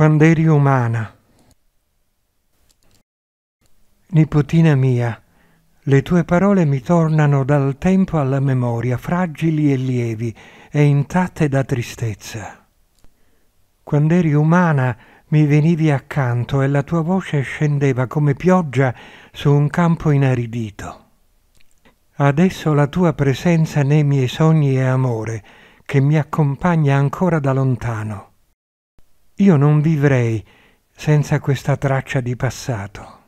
quando eri umana. Nipotina mia, le tue parole mi tornano dal tempo alla memoria, fragili e lievi e intatte da tristezza. Quando eri umana mi venivi accanto e la tua voce scendeva come pioggia su un campo inaridito. Adesso la tua presenza nei miei sogni è amore, che mi accompagna ancora da lontano. Io non vivrei senza questa traccia di passato.